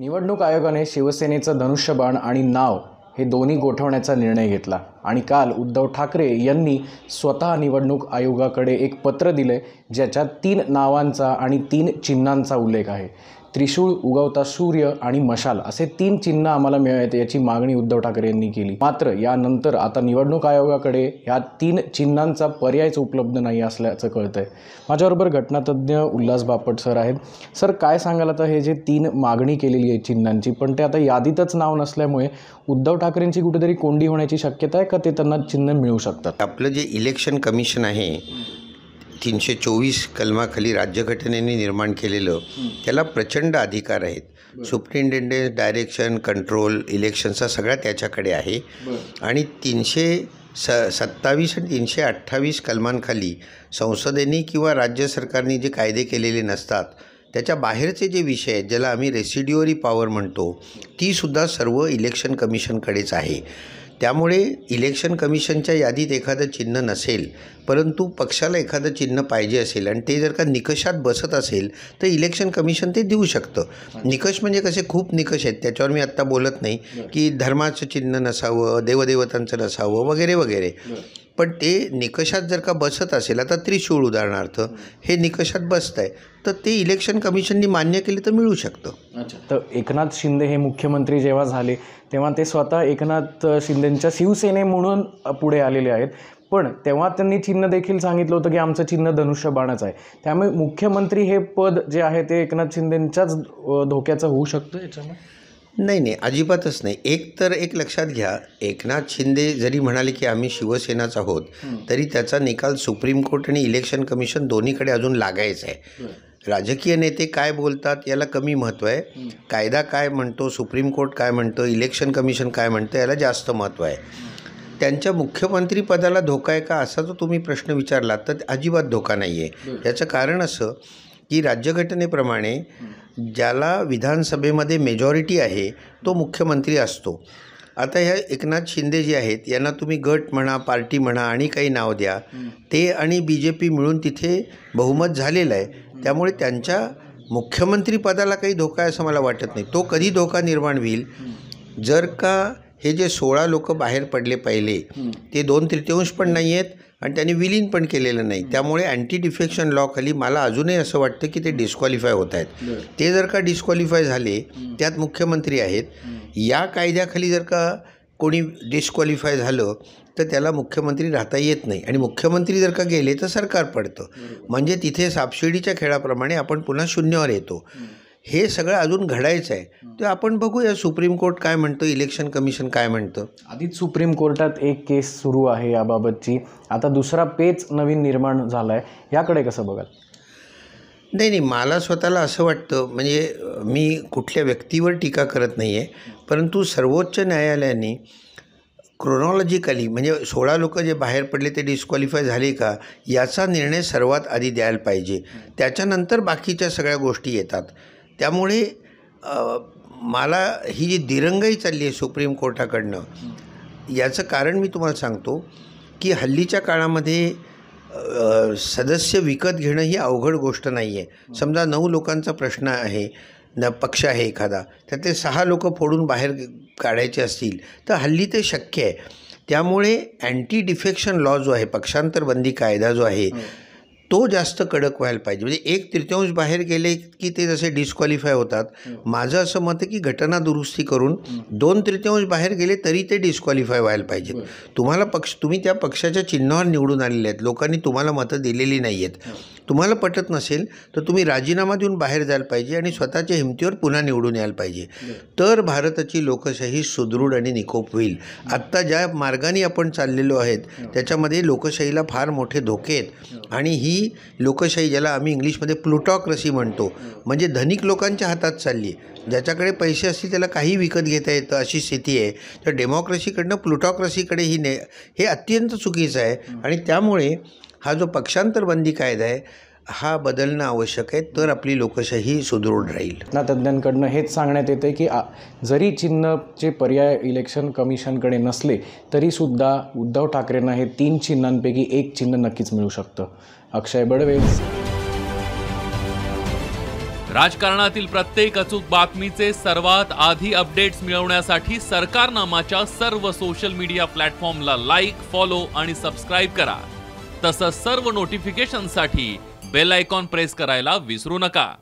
निवडणूक आयोगाने शिवसेनेचं धनुष्यबाण आणि नाव हे दोन्ही गोठवण्याचा निर्णय घेतला आणि काल उद्धव ठाकरे यांनी स्वतः निवडणूक आयोगाकडे एक पत्र दिले ज्याच्यात तीन नावांचा आणि तीन चिन्हांचा उल्लेख आहे त्रिशूळ उगवता सूर्य आणि मशाल असे तीन चिन्ह आम्हाला मिळावेत याची मागणी उद्धव ठाकरे यांनी केली मात्र यानंतर आता निवडणूक आयोगाकडे ह्या तीन चिन्हांचा पर्यायच उपलब्ध नाही असल्याचं कळतं आहे माझ्याबरोबर घटनातज्ञ उल्हास बापट सर आहेत सर काय सांगाल आता हे जे तीन मागणी केलेली आहे चिन्हांची पण ते आता यादीतच नाव नसल्यामुळे उद्धव ठाकरेंची कुठेतरी कोंडी होण्याची शक्यता आहे का ते त्यांना चिन्ह मिळू शकतात आपलं जे इलेक्शन कमिशन आहे तीनशे चोवीस कलमाखाली राज्यघटनेने निर्माण केलेलं त्याला प्रचंड अधिकार आहेत सुप्रिंटेंडेंट डायरेक्शन कंट्रोल इलेक्शनचा सगळा त्याच्याकडे आहे आणि तीनशे स सत्तावीस आणि तीनशे अठ्ठावीस कलमांखाली संसदेने किंवा राज्य सरकारने जे कायदे केलेले नसतात त्याच्या बाहेरचे जे विषय आहेत ज्याला आम्ही रेसिड्युअरी पॉवर म्हणतो तीसुद्धा सर्व इलेक्शन कमिशनकडेच आहे त्यामुळे इलेक्शन कमिशनच्या यादीत एखादं चिन्ह नसेल परंतु पक्षाला एखादं चिन्ह पाहिजे असेल आणि ते जर का निकषात बसत असेल तर इलेक्शन कमिशन ते देऊ शकतं निकष म्हणजे कसे खूप निकष आहेत त्याच्यावर मी आत्ता बोलत नाही की धर्माचं चिन्ह नसावं देवदेवतांचं नसावं वगैरे वगैरे पण ते निकषात जर का बसत असेल आता त्रिशूळ उदाहरणार्थ हे निकषात बसत आहे तर ते इलेक्शन कमिशननी मान्य केले तर मिळू शकतं अच्छा तर एकनाथ शिंदे हे मुख्यमंत्री जेव्हा झाले तेव्हा ते स्वतः एकनाथ शिंदेंच्या शिवसेने म्हणून पुढे आलेले आहेत पण तेव्हा त्यांनी चिन्ह देखील सांगितलं होतं की आमचं चिन्ह धनुष्यबाणच आहे त्यामुळे मुख्यमंत्री हे पद जे आहे ते एकनाथ शिंदेंच्याच धोक्याचं होऊ शकतं याच्यामुळे नाही नाही अजिबातच नाही एक तर एक लक्षात घ्या एकनाथ शिंदे जरी म्हणाले की आम्ही शिवसेनाच आहोत तरी त्याचा निकाल सुप्रीम कोर्ट आणि इलेक्शन कमिशन दोन्हीकडे अजून लागायचा आहे राजकीय नेते काय बोलतात याला कमी महत्त्व आहे कायदा काय म्हणतो सुप्रीम कोर्ट काय म्हणतो इलेक्शन कमिशन काय म्हणतं याला जास्त महत्त्व आहे त्यांच्या मुख्यमंत्री पदाला धोका आहे का असा जो तुम्ही प्रश्न विचारला तर अजिबात धोका नाही आहे याचं कारण असं की राज्यघटनेप्रमाणे ज्याला विधानसभेमध्ये मेजॉरिटी आहे तो मुख्यमंत्री असतो आता ह्या एकनाथ शिंदे जे आहेत यांना तुम्ही गट म्हणा पार्टी म्हणा आणि काही नाव द्या ते आणि बी जे पी मिळून तिथे बहुमत झालेलं आहे त्यामुळे त्यांच्या मुख्यमंत्रीपदाला काही धोका आहे असं मला वाटत नाही तो कधी धोका निर्माण होईल जर का हे जे सोळा लोक बाहेर पडले पहिले ते दोन तृतीयांश पण नाही आहेत आणि त्यांनी विलीन पण केलेलं नाही त्यामुळे अँटी डिफेक्शन लॉ खाली मला अजूनही असं वाटतं की ते डिस्क्वालिफाय होत आहेत ते जर का डिस्क्वालिफाय झाले त्यात मुख्यमंत्री आहेत या कायद्याखाली जर का कोणी डिस्क्वालिफाय झालं तर त्याला मुख्यमंत्री राहता येत नाही आणि मुख्यमंत्री जर का गेले तर सरकार पडतं म्हणजे तिथे सापशिडीच्या खेळाप्रमाणे आपण पुन्हा शून्यावर येतो हे सगळं अजून घडायचं आहे ते आपण बघूया सुप्रीम कोर्ट काय म्हणतो इलेक्शन कमिशन काय म्हणतं आधीच सुप्रीम कोर्टात एक केस सुरू आहे याबाबतची आता दुसरा पेच नवीन निर्माण झाला आहे याकडे कसं बघाल नाही नाही मला स्वतःला असं वाटतं म्हणजे मी कुठल्या व्यक्तीवर टीका करत नाही आहे परंतु सर्वोच्च न्यायालयाने क्रोनॉलॉजिकली म्हणजे सोळा लोकं जे बाहेर पडले ते डिस्क्वालिफाय झाले का याचा निर्णय सर्वात आधी द्यायला पाहिजे त्याच्यानंतर बाकीच्या सगळ्या गोष्टी येतात त्यामुळे मला ही जी दिरंगाई चालली आहे सुप्रीम कोर्टाकडनं याचं कारण मी तुम्हाला सांगतो की हल्लीच्या काळामध्ये सदस्य विकत घेणं ही अवघड गोष्ट नाही आहे समजा नऊ लोकांचा प्रश्न आहे न पक्ष आहे एखादा तर ते सहा लोक फोडून बाहेर काढायचे असतील तर हल्ली ते शक्य आहे त्यामुळे अँटी डिफेक्शन लॉ जो आहे पक्षांतरबंदी कायदा जो आहे हो. तो जास्त कडक व्हायला पाहिजे म्हणजे एक तृतीयांश बाहेर गेले की ते जसे डिस्क्वालिफाय होतात हो. माझं असं मत आहे की घटना दुरुस्ती करून दोन तृतीयांश बाहेर गेले तरी ते डिस्क्वालिफाय व्हायला पाहिजेत तुम्हाला पक्ष तुम्ही त्या पक्षाच्या चिन्हावर निवडून आलेले आहेत लोकांनी तुम्हाला मतं दिलेली नाही आहेत हो. तुम्हाला पटत नसेल तर तुम्ही राजीनामा देऊन बाहेर जायला पाहिजे आणि स्वतःच्या हिमतीवर पुन्हा निवडून यायला पाहिजे तर भारताची लोकशाही सुदृढ आणि निकोप होईल आत्ता ज्या मार्गाने आपण चाललेलो आहेत त्याच्यामध्ये लोकशाहीला फार मोठे धोके आहेत आणि ही लोकशाही ज्याला आम्ही इंग्लिशमध्ये प्लुटॉक्रसी म्हणतो म्हणजे धनिक लोकांच्या हातात चालली ज्याच्याकडे पैसे असतील त्याला काही विकत घेता येतं अशी स्थिती आहे तर डेमोक्रेसीकडनं प्लुटॉक्रसीकडे ही ने हे अत्यंत चुकीचं आहे आणि त्यामुळे हा जो पक्षांतरबंदी कायदा आहे हा बदलणं आवश्यक आहे तर आपली लोकशाही सुदृढ राहील ना तज्ज्ञांकडनं हेच सांगण्यात येतं की आ- जरी चिन्हचे पर्याय इलेक्शन कमिशनकडे नसले तरीसुद्धा उद्धव ठाकरेंना हे तीन चिन्हांपैकी एक चिन्ह नक्कीच मिळू शकतं अक्षय बडवे राजकारणातील प्रत्येक अचूक बातमीचे सर्वात आधी अपडेट्स मिळवण्यासाठी सरकारनामाच्या सर्व सोशल मीडिया प्लॅटफॉर्मला लाईक फॉलो आणि सबस्क्राईब करा तसंच सर्व नोटिफिकेशनसाठी बेल आयकॉन प्रेस करायला विसरू नका